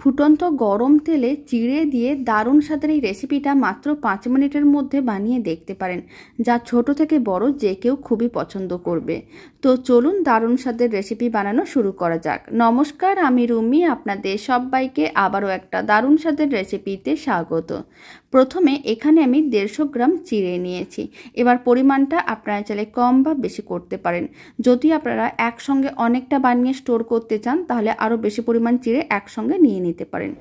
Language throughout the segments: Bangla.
ফুটন্ত গরম তেলে চিড়ে দিয়ে দারুণ স্বাদের এই রেসিপিটা মাত্র পাঁচ মিনিটের মধ্যে বানিয়ে দেখতে পারেন যা ছোট থেকে বড় যে কেউ খুবই পছন্দ করবে তো চলুন দারুণ স্বাদের রেসিপি বানানো শুরু করা যাক নমস্কার আমি রুমি আপনাদের সবাইকে আবারও একটা দারুণ স্বাদের রেসিপিতে স্বাগত প্রথমে এখানে আমি দেড়শো গ্রাম চিড়ে নিয়েছি এবার পরিমাণটা আপনারা চাইলে কম বা বেশি করতে পারেন যদি আপনারা একসঙ্গে অনেকটা বানিয়ে স্টোর করতে চান তাহলে আরও বেশি পরিমাণ চিড়ে একসঙ্গে নিয়ে নিতে পারেন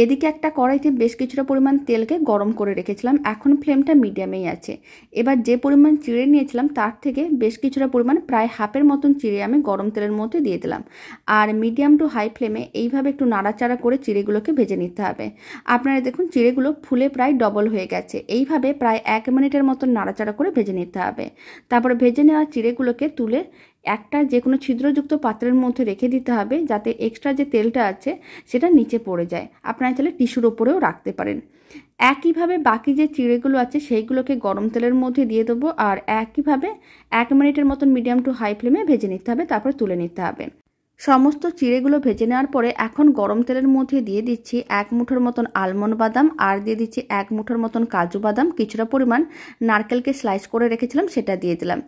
এদিকে একটা কড়াইতে বেশ কিছুটা পরিমাণ তেলকে গরম করে রেখেছিলাম এখন ফ্লেমটা মিডিয়ামেই আছে এবার যে পরিমাণ চিড়ে নিয়েছিলাম তার থেকে বেশ কিছুটা পরিমাণ প্রায় হাফের মতন চিড়ে আমি গরম তেলের মধ্যে দিয়ে দিলাম আর মিডিয়াম টু হাই ফ্লেমে এইভাবে একটু নাড়াচাড়া করে চিড়েগুলোকে ভেজে নিতে হবে আপনারা দেখুন চিড়েগুলো ফুলে প্রায় ডবল হয়ে গেছে এইভাবে প্রায় এক মিনিটের মতন নাড়াচাড়া করে ভেজে নিতে হবে তারপরে ভেজে নেওয়া চিড়েগুলোকে তুলে একটা যে কোনো ছিদ্রযুক্ত পাত্রের মধ্যে রেখে দিতে হবে যাতে এক্সট্রা যে তেলটা আছে সেটা নিচে পড়ে যায় আপনারা চাইলে টিস্যুর ওপরেও রাখতে পারেন একইভাবে বাকি যে চিড়েগুলো আছে সেইগুলোকে গরম তেলের মধ্যে দিয়ে দেবো আর একইভাবে এক মিনিটের মতন মিডিয়াম টু হাই ফ্লেমে ভেজে নিতে হবে তারপর তুলে নিতে হবে সমস্ত চিড়েগুলো ভেজে নেওয়ার পরে এখন গরম তেলের মধ্যে দিয়ে দিচ্ছি এক মুঠোর মতন আলমন্ড বাদাম আর দিয়ে দিচ্ছি এক মুঠোর মতন কাজু বাদাম কিছুটা পরিমাণ নারকেলকে স্লাইস করে রেখেছিলাম সেটা দিয়ে দিলাম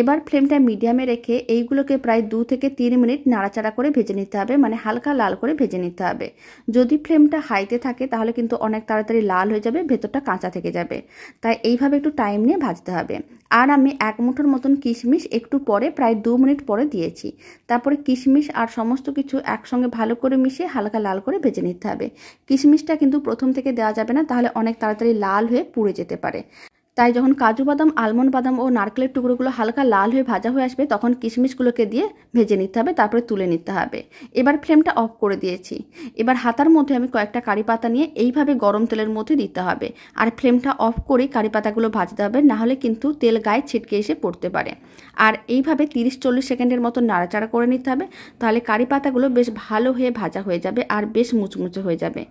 এবার ফ্লেমটা মিডিয়ামে রেখে এইগুলোকে প্রায় দু থেকে তিন মিনিট নাড়াচাড়া করে ভেজে নিতে হবে মানে হালকা লাল করে ভেজে নিতে হবে যদি ফ্লেমটা হাইতে থাকে তাহলে কিন্তু অনেক তাড়াতাড়ি লাল হয়ে যাবে ভেতরটা কাঁচা থেকে যাবে তাই এইভাবে একটু টাইম নিয়ে ভাজতে হবে আর আমি এক মুঠোর মতন কিশমিশ একটু পরে প্রায় দু মিনিট পরে দিয়েছি তারপরে কিশমিশ আর সমস্ত কিছু একসঙ্গে ভালো করে মিশিয়ে হালকা লাল করে ভেজে নিতে হবে কিশমিশটা কিন্তু প্রথম থেকে দেওয়া যাবে না তাহলে অনেক তাড়াতাড়ি লাল হয়ে পুড়ে যেতে পারে তাই যখন কাজু বাদাম আলমন্ড বাদাম ও নারকেলের টুকরোগুলো হালকা লাল হয়ে ভাজা হয়ে আসবে তখন কিশমিশগুলোকে দিয়ে ভেজে নিতে হবে তারপরে তুলে নিতে হবে এবার ফ্লেমটা অফ করে দিয়েছি এবার হাতার মধ্যে আমি কয়েকটা কারি পাতা নিয়ে এইভাবে গরম তেলের মধ্যে দিতে হবে আর ফ্লেমটা অফ করে কারি পাতাগুলো ভাজতে হবে নাহলে কিন্তু তেল গায়ে ছিটকে এসে পড়তে পারে আর এইভাবে তিরিশ চল্লিশ সেকেন্ডের মতো নাড়াচাড়া করে নিতে হবে তাহলে কারি পাতাগুলো বেশ ভালো হয়ে ভাজা হয়ে যাবে আর বেশ মুচমুচে হয়ে যাবে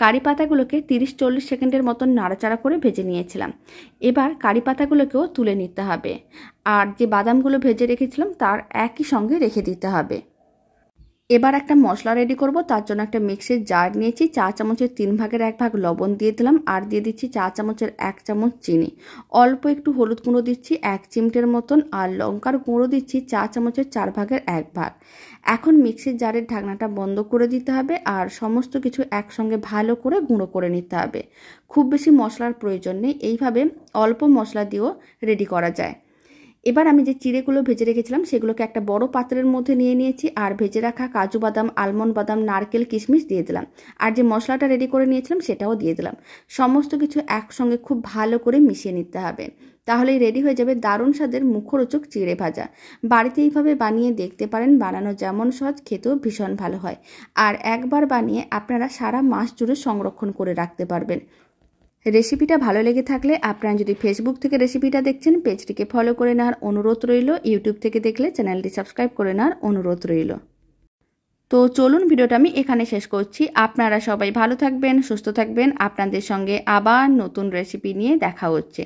কারি পাতাগুলোকে তিরিশ চল্লিশ সেকেন্ডের মতন নাড়াচাড়া করে ভেজে নিয়েছিলাম এবার কারি পাতাগুলোকেও তুলে নিতে হবে আর যে বাদামগুলো ভেজে রেখেছিলাম তার একই সঙ্গে রেখে দিতে হবে এবার একটা মশলা রেডি করব তার জন্য একটা মিক্সির জার নিয়েছি চা চামচের তিন ভাগের এক ভাগ লবণ দিয়ে দিলাম আর দিয়ে দিচ্ছি চা চামচের এক চামচ চিনি অল্প একটু হলুদ গুঁড়ো দিচ্ছি এক চিমটের মতন আর লঙ্কার গুঁড়ো দিচ্ছি চা চামচের চার ভাগের এক ভাগ এখন মিক্সির জারের ঢাকনাটা বন্ধ করে দিতে হবে আর সমস্ত কিছু একসঙ্গে ভালো করে গুঁড়ো করে নিতে হবে খুব বেশি মশলার প্রয়োজন নেই এইভাবে অল্প মশলা দিয়েও রেডি করা যায় এবার আমি যে চিড়েগুলো ভেজে রেখেছিলাম সেগুলোকে একটা বড় পাত্রের মধ্যে নিয়ে নিয়েছি আর ভেজে রাখা কাজু বাদাম আলমন্ড বাদাম নারকেল কিশমিশ দিয়ে দিলাম আর যে মশলাটা রেডি করে নিয়েছিলাম সেটাও দিয়ে দিলাম সমস্ত কিছু একসঙ্গে খুব ভালো করে মিশিয়ে নিতে হবে তাহলেই রেডি হয়ে যাবে দারুণ স্বাদের মুখরোচক চিড়ে ভাজা বাড়িতে এইভাবে বানিয়ে দেখতে পারেন বানানো যেমন সহজ খেতেও ভীষণ ভালো হয় আর একবার বানিয়ে আপনারা সারা মাস জুড়ে সংরক্ষণ করে রাখতে পারবেন রেসিপিটা ভালো লেগে থাকলে আপনারা যদি ফেসবুক থেকে রেসিপিটা দেখছেন পেজটিকে ফলো করে নেওয়ার অনুরোধ রইল ইউটিউব থেকে দেখলে চ্যানেলটি সাবস্ক্রাইব করে নেওয়ার অনুরোধ রইল তো চলুন ভিডিওটা আমি এখানে শেষ করছি আপনারা সবাই ভালো থাকবেন সুস্থ থাকবেন আপনাদের সঙ্গে আবার নতুন রেসিপি নিয়ে দেখা হচ্ছে